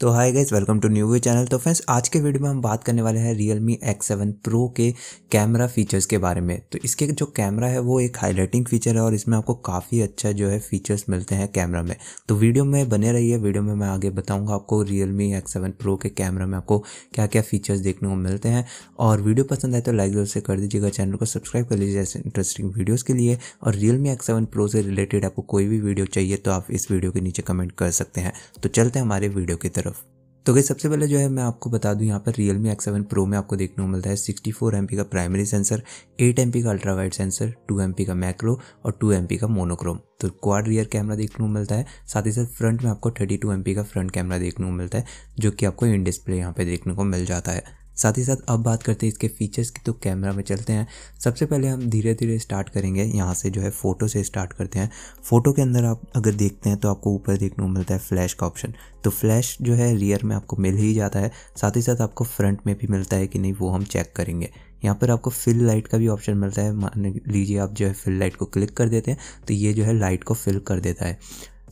तो hi guys welcome to new V channel तो friends आज के वीडियो में हम बात करने वाले हैं Realme X seven pro के कैमरा फीचर्स के बारे में तो इसके जो कैमरा है वो एक हाईलाइटिंग फीचर है और इसमें आपको काफ़ी अच्छा जो है फीचर्स मिलते हैं कैमरा में तो वीडियो में बने रहिए वीडियो में मैं आगे बताऊँगा आपको रियल मी एक्स सेवन के कैमरा में आपको क्या क्या फीचर्स देखने को मिलते हैं और वीडियो पसंद आए तो लाइक जरूर से कर दीजिएगा चैनल को सब्सक्राइब कर लीजिए ऐसे इंटरेस्टिंग वीडियोज़ के लिए और मी एक्स सेवन से रिलेटेड आपको कोई भी वीडियो चाहिए तो आप इस वीडियो के नीचे कमेंट कर सकते हैं तो चलते हैं हमारे वीडियो की तरफ तो गई सबसे पहले जो है मैं आपको बता दूं यहाँ पर Realme X seven pro में आपको देखने को मिलता है सिक्सटी फोर एम का प्राइमरी सेंसर एट एम का ultra wide sensor two M का मैक्रो और टू एम का मोनोक्रोम तो क्वाड रियर कैमरा देखने को मिलता है साथ ही साथ फ्रंट में आपको थर्टी टू का फ्रंट कैमरा देखने को मिलता है जो कि आपको इन डिस्प्ले यहाँ पर देखने को मिल जाता है साथ ही साथ अब बात करते हैं इसके फीचर्स की तो कैमरा में चलते हैं सबसे पहले हम धीरे धीरे स्टार्ट करेंगे यहाँ से जो है फ़ोटो से स्टार्ट करते हैं फ़ोटो के अंदर आप अगर देखते हैं तो आपको ऊपर देखने को मिलता है फ्लैश का ऑप्शन तो फ्लैश जो है रियर में आपको मिल ही जाता है साथ ही साथ आपको फ्रंट में भी मिलता है कि नहीं वो हम चेक करेंगे यहाँ पर आपको फिल लाइट का भी ऑप्शन मिलता है मान लीजिए आप जो है फिल लाइट को क्लिक कर देते हैं तो ये जो है लाइट को फिल कर देता है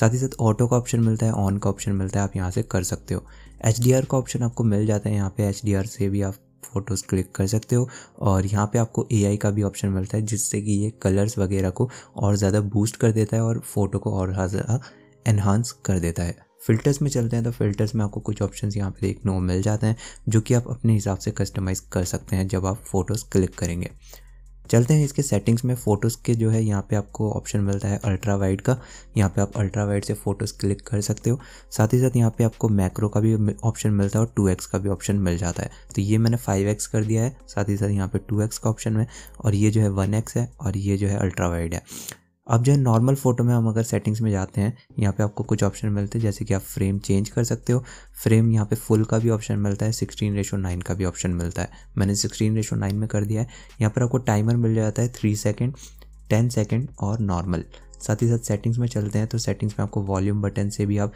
साथ ही साथ ऑटो का ऑप्शन मिलता है ऑन का ऑप्शन मिलता है आप यहाँ से कर सकते हो एच का ऑप्शन आपको मिल जाता है यहाँ पे एच से भी आप फ़ोटोज़ क्लिक कर सकते हो और यहाँ पे आपको ए का भी ऑप्शन मिलता है जिससे कि ये कलर्स वगैरह को और ज़्यादा बूस्ट कर देता है और फ़ोटो को और ज़्यादा एनहांस कर देता है फ़िल्टर्स में चलते हैं तो फ़िल्टर्स में आपको कुछ ऑप्शंस यहाँ पे देखने को मिल जाते हैं जो कि आप अपने हिसाब से कस्टमाइज़ कर सकते हैं जब आप फ़ोटोज़ क्लिक करेंगे चलते हैं इसके सेटिंग्स में फ़ोटोज़ के जो है यहाँ पे आपको ऑप्शन मिलता है अल्ट्रा वाइड का यहाँ पे आप अल्ट्रा वाइड से फ़ोटोज़ क्लिक कर सकते हो साथ ही साथ यहाँ पे आपको मैक्रो का भी ऑप्शन मिलता है और टू का भी ऑप्शन मिल जाता है तो ये मैंने फाइव कर दिया है साथ ही साथ यहाँ पर टू का ऑप्शन है और ये जो है वन है और ये जो है अल्ट्रा वाइड है अब जो है नॉर्मल फ़ोटो में हम अगर सेटिंग्स में जाते हैं यहाँ पे आपको कुछ ऑप्शन मिलते हैं जैसे कि आप फ्रेम चेंज कर सकते हो फ्रेम यहाँ पे फुल का भी ऑप्शन मिलता है सिक्सटीन रेशो नाइन का भी ऑप्शन मिलता है मैंने सिक्सटीन रेशो नाइन में कर दिया है यहाँ पर आपको टाइमर मिल जाता है थ्री सेकेंड टेन सेकेंड और नॉर्मल साथ ही साथ सेटिंग्स में चलते हैं तो सेटिंग्स में आपको वॉल्यूम बटन से भी आप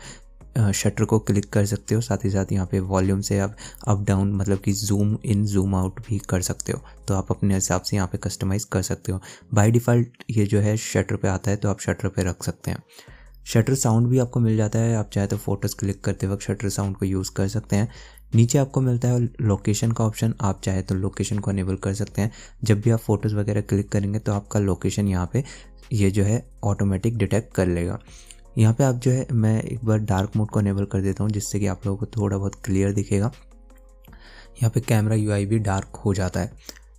शटर को क्लिक कर सकते हो साथ ही साथ यहाँ पे वॉल्यूम से आप अप डाउन मतलब कि जूम इन जूम आउट भी कर सकते हो तो आप अपने हिसाब से यहाँ पे कस्टमाइज़ कर सकते हो बाय डिफ़ॉल्ट ये जो है शटर पे आता है तो आप शटर पे रख सकते हैं शटर साउंड भी आपको मिल जाता है आप चाहे तो फोटोज़ क्लिक करते वक्त शटर साउंड को यूज़ कर सकते हैं नीचे आपको मिलता है लोकेशन का ऑप्शन आप चाहे तो लोकेशन को अनेबल कर सकते हैं जब भी आप फ़ोटोज़ वगैरह क्लिक करेंगे तो आपका लोकेशन यहाँ पे ये जो है ऑटोमेटिक डिटेक्ट कर लेगा यहाँ पे आप जो है मैं एक बार डार्क मोड को अनेबल कर देता हूँ जिससे कि आप लोगों को थोड़ा बहुत क्लियर दिखेगा यहाँ पे कैमरा यूआई भी डार्क हो जाता है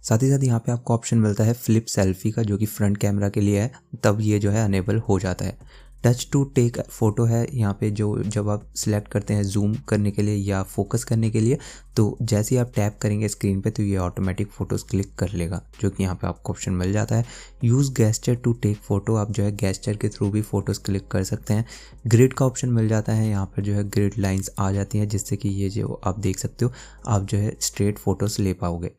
साथ ही साथ यहाँ पे आपको ऑप्शन मिलता है फ्लिप सेल्फी का जो कि फ्रंट कैमरा के लिए है तब ये जो है अनेबल हो जाता है टच टू टेक फ़ोटो है यहाँ पे जो जब आप सिलेक्ट करते हैं जूम करने के लिए या फोकस करने के लिए तो जैसे ही आप टैप करेंगे स्क्रीन पे तो ये ऑटोमेटिक फ़ोटोज़ क्लिक कर लेगा जो कि यहाँ पे आपको ऑप्शन मिल जाता है use gesture to take photo आप जो है गैस्चर के थ्रू भी फ़ोटोज़ क्लिक कर सकते हैं ग्रिड का ऑप्शन मिल जाता है यहाँ पर जो है ग्रिड लाइन्स आ जाती हैं जिससे कि ये जो आप देख सकते हो आप जो है स्ट्रेट फ़ोटोज़ ले पाओगे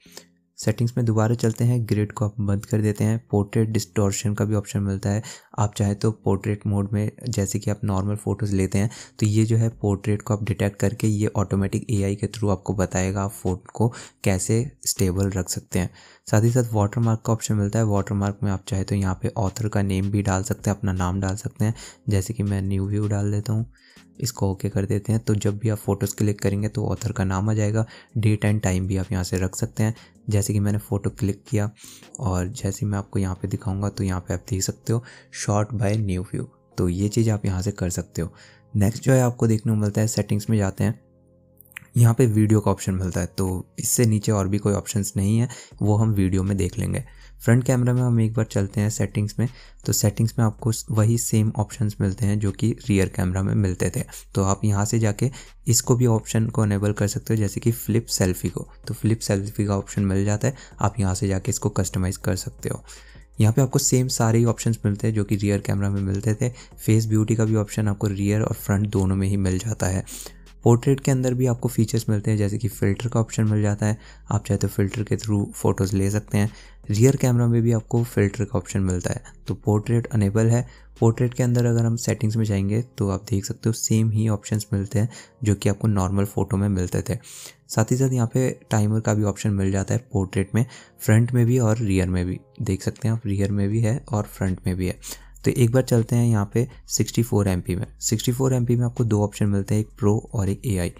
सेटिंग्स में दोबारा चलते हैं ग्रिड को आप बंद कर देते हैं पोर्ट्रेट डिस्टॉर्शन का भी ऑप्शन मिलता है आप चाहे तो पोर्ट्रेट मोड में जैसे कि आप नॉर्मल फ़ोटोज़ लेते हैं तो ये जो है पोर्ट्रेट को आप डिटेक्ट करके ये ऑटोमेटिक ए के थ्रू आपको बताएगा आप फ़ोटो को कैसे स्टेबल रख सकते हैं साथ ही साथ वाटरमार्क का ऑप्शन मिलता है वाटरमार्क में आप चाहे तो यहाँ पर ऑथर का नेम भी डाल सकते हैं अपना नाम डाल सकते हैं जैसे कि मैं न्यू व्यू डाल देता हूँ इसको ओके कर देते हैं तो जब भी आप फ़ोटोज़ क्लिक करेंगे तो ऑथर का नाम आ जाएगा डेट एंड टाइम भी आप यहाँ से रख सकते हैं जैसे कि मैंने फ़ोटो क्लिक किया और जैसे मैं आपको यहाँ पे दिखाऊंगा तो यहाँ पे आप देख सकते हो शॉर्ट बाय न्यू व्यू तो ये चीज़ आप यहाँ से कर सकते हो नेक्स्ट जो है आपको देखने को मिलता है सेटिंग्स में जाते हैं यहाँ पे वीडियो का ऑप्शन मिलता है तो इससे नीचे और भी कोई ऑप्शंस नहीं है वो हम वीडियो में देख लेंगे फ्रंट कैमरा में हम एक बार चलते हैं सेटिंग्स में तो सेटिंग्स में आपको वही सेम ऑप्शंस मिलते हैं जो कि रियर कैमरा में मिलते थे तो आप यहाँ से जाके इसको भी ऑप्शन को अनेबल कर सकते हो जैसे कि फ्लिप सेल्फी को तो फ्लिप सेल्फी का ऑप्शन मिल जाता है आप यहाँ से जाके इसको कस्टमाइज़ कर सकते हो यहाँ पे आपको सेम सारे ही ऑप्शंस मिलते हैं जो कि रियर कैमरा में मिलते थे फेस ब्यूटी का भी ऑप्शन आपको रियर और फ्रंट दोनों में ही मिल जाता है पोर्ट्रेट के अंदर भी आपको फीचर्स मिलते हैं जैसे कि फ़िल्टर का ऑप्शन मिल जाता है आप चाहे तो फ़िल्टर के थ्रू फ़ोटोज़ ले सकते हैं रियर कैमरा में भी आपको फ़िल्टर का ऑप्शन मिलता है तो पोर्ट्रेट अनेबल है पोर्ट्रेट के अंदर अगर हम सेटिंग्स में जाएंगे तो आप देख सकते हो सेम ही ऑप्शंस मिलते हैं जो कि आपको नॉर्मल फ़ोटो में मिलते थे साथ ही साथ यहाँ पे टाइमर का भी ऑप्शन मिल जाता है पोर्ट्रेट में फ्रंट में भी और रियर में भी देख सकते हैं आप रियर में भी है और फ्रंट में भी है तो एक बार चलते हैं यहाँ पे 64 फोर में 64 फोर में आपको दो ऑप्शन मिलते हैं एक प्रो और एक एआई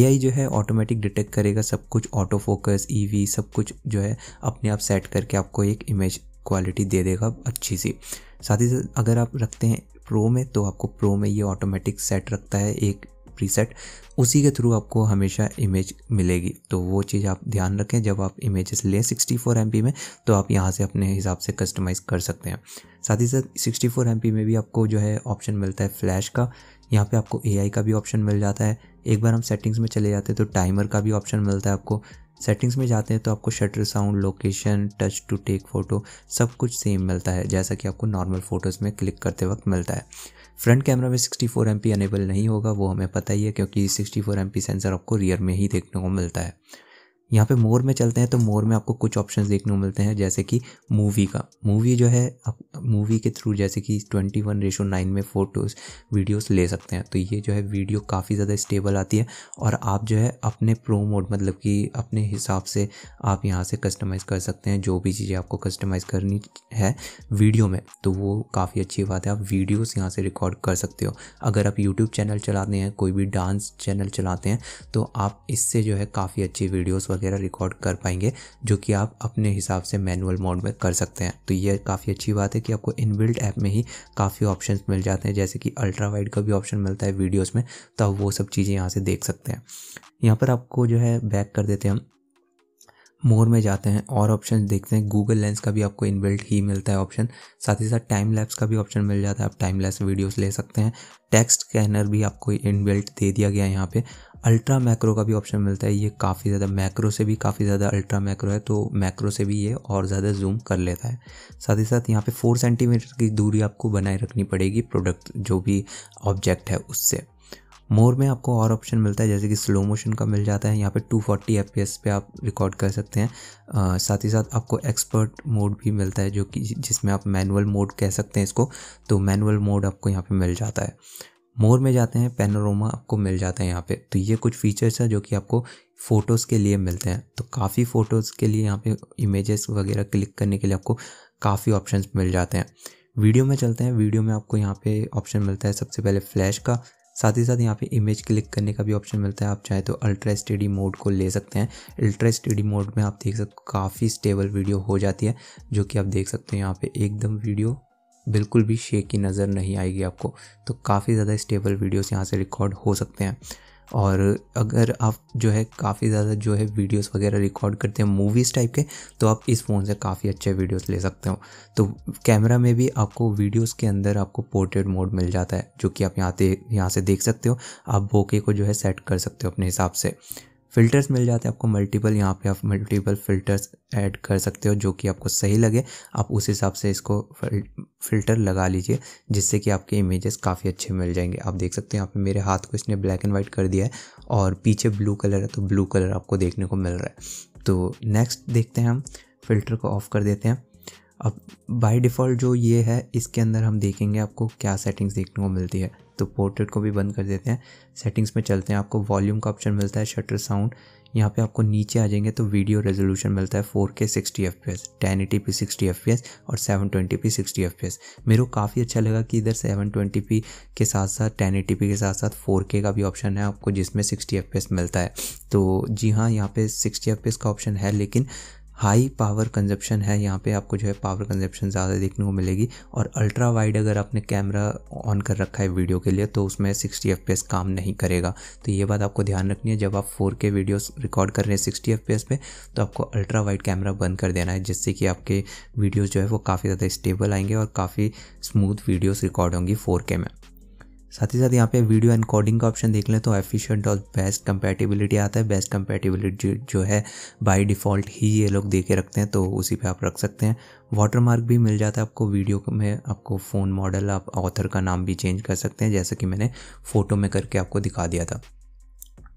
एआई जो है ऑटोमेटिक डिटेक्ट करेगा सब कुछ ऑटो फोकस ईवी सब कुछ जो है अपने आप सेट करके आपको एक इमेज क्वालिटी दे देगा अच्छी सी साथ ही साथ अगर आप रखते हैं प्रो में तो आपको प्रो में ये ऑटोमेटिक सेट रखता है एक प्रीसेट उसी के थ्रू आपको हमेशा इमेज मिलेगी तो वो चीज़ आप ध्यान रखें जब आप इमेजेस लें सिक्सटी फोर में तो आप यहाँ से अपने हिसाब से कस्टमाइज़ कर सकते हैं साथ ही साथ सिक्सटी फोर एम में भी आपको जो है ऑप्शन मिलता है फ्लैश का यहाँ पे आपको ए का भी ऑप्शन मिल जाता है एक बार हम सेटिंग्स में चले जाते हैं तो टाइमर का भी ऑप्शन मिलता है आपको सेटिंग्स में जाते हैं तो आपको shutter sound location touch to take photo सब कुछ सेम मिलता है जैसा कि आपको नॉर्मल फ़ोटोज़ में क्लिक करते वक्त मिलता है फ्रंट कैमरा में सिक्सटी फोर अनेबल नहीं होगा वो हमें पता ही है क्योंकि सिक्सटी फोर सेंसर आपको रियर में ही देखने को मिलता है यहाँ पे मोर में चलते हैं तो मोर में आपको कुछ ऑप्शंस देखने को मिलते हैं जैसे कि मूवी का मूवी जो है आप मूवी के थ्रू जैसे कि ट्वेंटी वन रेशो नाइन में फ़ोटोज़ वीडियोस ले सकते हैं तो ये जो है वीडियो काफ़ी ज़्यादा स्टेबल आती है और आप जो है अपने प्रो मोड मतलब कि अपने हिसाब से आप यहाँ से कस्टमाइज़ कर सकते हैं जो भी चीज़ें आपको कस्टमाइज़ करनी है वीडियो में तो वो काफ़ी अच्छी बात है आप वीडियोज़ यहाँ से रिकॉर्ड कर सकते हो अगर आप यूट्यूब चैनल चलाते हैं कोई भी डांस चैनल चलाते हैं तो आप इससे जो है काफ़ी अच्छी वीडियोज़ वगैरह रिकॉर्ड कर पाएंगे जो कि आप अपने हिसाब से मैनुअल मोड में कर सकते हैं तो ये काफ़ी अच्छी बात है कि आपको इनबिल्ट ऐप में ही काफ़ी ऑप्शन मिल जाते हैं जैसे कि अल्ट्रा वाइड का भी ऑप्शन मिलता है वीडियोज़ में तो आप वो सब चीज़ें यहाँ से देख सकते हैं यहाँ पर आपको जो है बैक कर देते हैं हम मोर में जाते हैं और ऑप्शन देखते हैं गूगल लेंस का भी आपको इनबिल्ट ही मिलता है ऑप्शन साथ ही साथ टाइम लैप्स का भी ऑप्शन मिल जाता है आप टाइम लैप्स वीडियोस ले सकते हैं टेक्स्ट स्कैनर भी आपको इनबिल्ट दे दिया गया है यहाँ पे अल्ट्रा मैक्रो का भी ऑप्शन मिलता है ये काफ़ी ज़्यादा मैक्रो से भी काफ़ी ज़्यादा अल्ट्रा मैक्रो है तो मैक्रो से भी ये और ज़्यादा जूम कर लेता है साथ ही साथ यहाँ पे फोर सेंटीमीटर की दूरी आपको बनाए रखनी पड़ेगी प्रोडक्ट जो भी ऑब्जेक्ट है उससे मोर में आपको और ऑप्शन मिलता है जैसे कि स्लो मोशन का मिल जाता है यहाँ पे 240 फोर्टी पे आप रिकॉर्ड कर सकते हैं आ, साथ ही साथ आपको एक्सपर्ट मोड भी मिलता है जो कि जिसमें आप मैनुअल मोड कह सकते हैं इसको तो मैनुअल मोड आपको यहाँ पर मिल जाता है मोर में जाते हैं पेनोरोमा आपको मिल जाता है यहाँ पे तो ये कुछ फीचर्स हैं जो कि आपको फ़ोटोज़ के लिए मिलते हैं तो काफ़ी फ़ोटोज़ के लिए यहाँ पे इमेजेस वगैरह क्लिक करने के लिए आपको काफ़ी ऑप्शंस मिल जाते हैं वीडियो में चलते हैं वीडियो में आपको यहाँ पे ऑप्शन मिलता है सबसे पहले फ्लैश का साथ ही साथ यहाँ पे इमेज क्लिक करने का भी ऑप्शन मिलता है आप चाहे तो अल्ट्रा स्टडी मोड को ले सकते हैं अल्ट्रा स्टडी मोड में आप देख सकते हो काफ़ी स्टेबल वीडियो हो जाती है जो कि आप देख सकते हो यहाँ पे एकदम वीडियो बिल्कुल भी शेक की नज़र नहीं आएगी आपको तो काफ़ी ज़्यादा स्टेबल वीडियोस यहाँ से रिकॉर्ड हो सकते हैं और अगर आप जो है काफ़ी ज़्यादा जो है वीडियोस वगैरह रिकॉर्ड करते हैं मूवीज़ टाइप के तो आप इस फ़ोन से काफ़ी अच्छे वीडियोस ले सकते हो तो कैमरा में भी आपको वीडियोस के अंदर आपको पोर्ट्रेट मोड मिल जाता है जो कि आप यहाँ से यहाँ से देख सकते हो आप बोके को जो है सेट कर सकते हो अपने हिसाब से फ़िल्टर्स मिल जाते हैं आपको मल्टीपल यहाँ पे आप मल्टीपल फ़िल्टर्स ऐड कर सकते हो जो कि आपको सही लगे आप उस हिसाब से इसको फ़िल्टर लगा लीजिए जिससे कि आपके इमेजेस काफ़ी अच्छे मिल जाएंगे आप देख सकते हैं यहाँ पे मेरे हाथ को इसने ब्लैक एंड वाइट कर दिया है और पीछे ब्लू कलर है तो ब्लू कलर आपको देखने को मिल रहा है तो नेक्स्ट देखते हैं हम फ़िल्टर को ऑफ़ कर देते हैं अब बाय डिफ़ॉल्ट जो ये है इसके अंदर हम देखेंगे आपको क्या सेटिंग्स देखने को मिलती है तो पोर्ट्रेट को भी बंद कर देते हैं सेटिंग्स में चलते हैं आपको वॉल्यूम का ऑप्शन मिलता है शटर साउंड यहाँ पे आपको नीचे आ जाएंगे तो वीडियो रेजोल्यूशन मिलता है 4K P sixty 1080p P S और 720p पी एस मेरे को काफ़ी अच्छा लगा कि इधर 720p के साथ साथ 1080p के साथ साथ 4K का भी ऑप्शन है आपको जिसमें पी एस मिलता है तो जी हाँ यहाँ पे पी एस का ऑप्शन है लेकिन हाई पावर कंजप्शन है यहाँ पे आपको जो है पावर कंजप्शन ज़्यादा देखने को मिलेगी और अल्ट्रा वाइड अगर आपने कैमरा ऑन कर रखा है वीडियो के लिए तो उसमें 60 एफ काम नहीं करेगा तो ये बात आपको ध्यान रखनी है जब आप 4K वीडियोस रिकॉर्ड कर रहे हैं 60 एफ पे तो आपको अल्ट्रा वाइड कैमरा बंद कर देना है जिससे कि आपके वीडियोज़ जो है वो काफ़ी ज़्यादा स्टेबल आएंगे और काफ़ी स्मूथ वीडियोज़ रिकॉर्ड होंगी फोर में साथ ही साथ यहाँ पे वीडियो एनकोडिंग का ऑप्शन देख लें तो एफिशिएंट और बेस्ट कंपेटिबिलिटी आता है बेस्ट कंपेटिबिलिटी जो है बाय डिफ़ॉल्ट ही ये लोग दे के रखते हैं तो उसी पे आप रख सकते हैं वाटरमार्क भी मिल जाता है आपको वीडियो में आपको फ़ोन मॉडल आप ऑथर का नाम भी चेंज कर सकते हैं जैसे कि मैंने फ़ोटो में करके आपको दिखा दिया था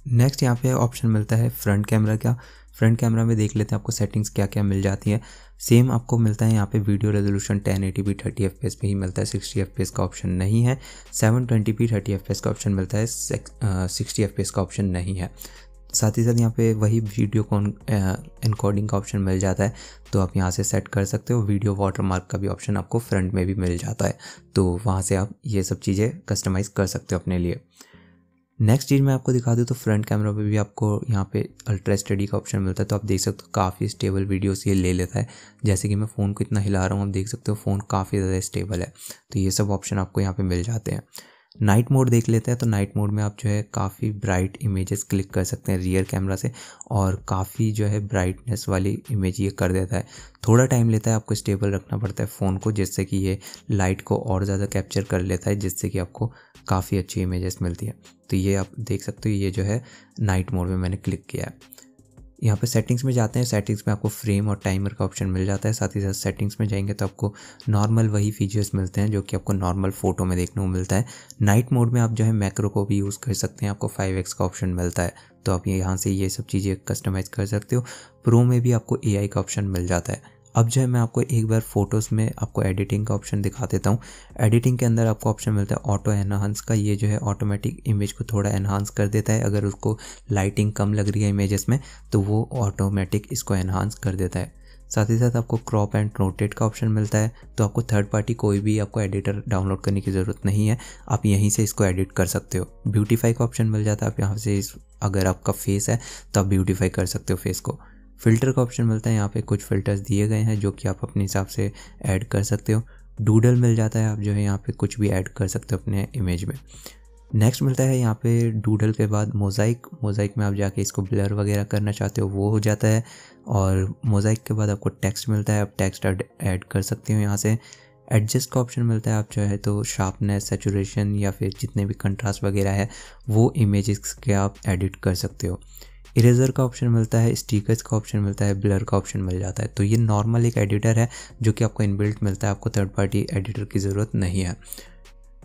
नेक्स्ट यहाँ पे ऑप्शन मिलता है फ्रंट कैमरा का फ्रंट कैमरा में देख लेते हैं आपको सेटिंग्स क्या क्या मिल जाती है सेम आपको मिलता है यहाँ पे वीडियो रेजोल्यूशन 1080p 30fps पे ही मिलता है 60fps का ऑप्शन नहीं है 720p 30fps का ऑप्शन मिलता है 60fps का ऑप्शन नहीं है साथ ही साथ यहाँ पे वही वीडियो कॉन इनकोडिंग का ऑप्शन मिल जाता है तो आप यहाँ से सेट कर सकते हो वीडियो वाटरमार्क का भी ऑप्शन आपको फ्रंट में भी मिल जाता है तो वहाँ से आप ये सब चीज़ें कस्टमाइज़ कर सकते हो अपने लिए नेक्स्ट चीज़ मैं आपको दिखा दूँ तो फ्रंट कैमरा पे भी आपको यहाँ पे अल्ट्रा स्टडी का ऑप्शन मिलता है तो आप देख सकते हो काफ़ी स्टेबल वीडियोस ये ले लेता है जैसे कि मैं फ़ोन को इतना हिला रहा हूँ आप देख सकते हो फ़ोन काफ़ी ज़्यादा स्टेबल है तो ये सब ऑप्शन आपको यहाँ पर मिल जाते हैं नाइट मोड देख लेते हैं तो नाइट मोड में आप जो है काफ़ी ब्राइट इमेजेस क्लिक कर सकते हैं रियर कैमरा से और काफ़ी जो है ब्राइटनेस वाली इमेज ये कर देता है थोड़ा टाइम लेता है आपको स्टेबल रखना पड़ता है फ़ोन को जिससे कि ये लाइट को और ज़्यादा कैप्चर कर लेता है जिससे कि आपको काफ़ी अच्छी इमेजेस मिलती है तो ये आप देख सकते हो ये जो है नाइट मोड में मैंने क्लिक किया है यहाँ पे सेटिंग्स में जाते हैं सेटिंग्स में आपको फ्रेम और टाइमर का ऑप्शन मिल जाता है साथ ही साथ सेटिंग्स में जाएंगे तो आपको नॉर्मल वही फीचर्स मिलते हैं जो कि आपको नॉर्मल फ़ोटो में देखने को मिलता है नाइट मोड में आप जो है मैक्रो को भी यूज़ कर सकते हैं आपको फाइव एक्स का ऑप्शन मिलता है तो आप यहाँ से ये सब चीज़ें कस्टमाइज़ कर सकते हो प्रो में भी आपको ए का ऑप्शन मिल जाता है अब जो है मैं आपको एक बार फ़ोटोज़ में आपको एडिटिंग का ऑप्शन दिखा देता हूँ एडिटिंग के अंदर आपको ऑप्शन मिलता है ऑटो एनहांस का ये जो है ऑटोमेटिक इमेज को थोड़ा एनहांस कर देता है अगर उसको लाइटिंग कम लग रही है इमेजेस में तो वो ऑटोमेटिक इसको एनहांस कर देता है साथ ही साथ आपको क्रॉप एंड रोटेट का ऑप्शन मिलता है तो आपको थर्ड पार्टी कोई भी आपको एडिटर डाउनलोड करने की ज़रूरत नहीं है आप यहीं से इसको एडिट कर सकते हो ब्यूटीफाई का ऑप्शन मिल जाता है आप यहाँ से इस अगर आपका फेस है तो आप ब्यूटीफाई कर सकते हो फेस को फ़िल्टर का ऑप्शन मिलता है यहाँ पे कुछ फ़िल्टर्स दिए गए हैं जो कि आप अपने हिसाब से ऐड कर सकते हो डूडल मिल जाता है आप जो है यहाँ पे कुछ भी ऐड कर सकते हो अपने इमेज में नेक्स्ट मिलता है यहाँ पे डूडल के बाद मोज़ाइक मोज़ाइक में आप जाके इसको ब्लर वगैरह करना चाहते हो वो हो जाता है और मोज़ाइक के बाद आपको टेक्स्ट मिलता है आप टेक्स्ट ऐड कर सकते हो यहाँ से एडजस्ट का ऑप्शन मिलता है आप चाहे तो शार्पनेस सेचुरेशन या फिर जितने भी कंट्रास्ट वगैरह है वो इमेजेस के आप एडिट कर सकते हो इरेजर का ऑप्शन मिलता है स्टिकर्स का ऑप्शन मिलता है ब्लर का ऑप्शन मिल जाता है तो ये नॉर्मल एक एडिटर है जो कि आपको इनबिल्ट मिलता है आपको थर्ड पार्टी एडिटर की ज़रूरत नहीं है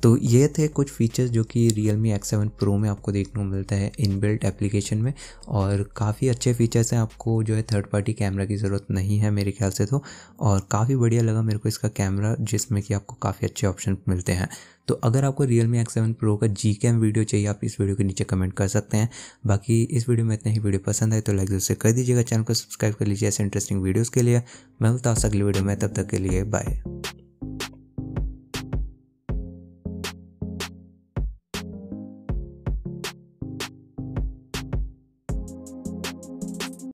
तो ये थे कुछ फीचर्स जो कि Realme X seven pro में आपको देखने को मिलता है इनबिल्ट एप्लीकेशन में और काफ़ी अच्छे फीचर्स हैं आपको जो है थर्ड पार्टी कैमरा की ज़रूरत नहीं है मेरे ख्याल से तो और काफ़ी बढ़िया लगा मेरे को इसका कैमरा जिसमें कि आपको काफ़ी अच्छे ऑप्शन मिलते हैं तो अगर आपको Realme X seven pro का जी कैम वीडियो चाहिए आप इस वीडियो के नीचे कमेंट कर सकते हैं बाकी इस वीडियो में इतना ही वीडियो पसंद आए तो लाइक जरूर से कर दीजिएगा चैनल को सब्सक्राइब कर लीजिए ऐसे इंटरेस्टिंग वीडियोज़ के लिए मैं बताऊँ अगले अगली वीडियो में तब तक के लिए बाय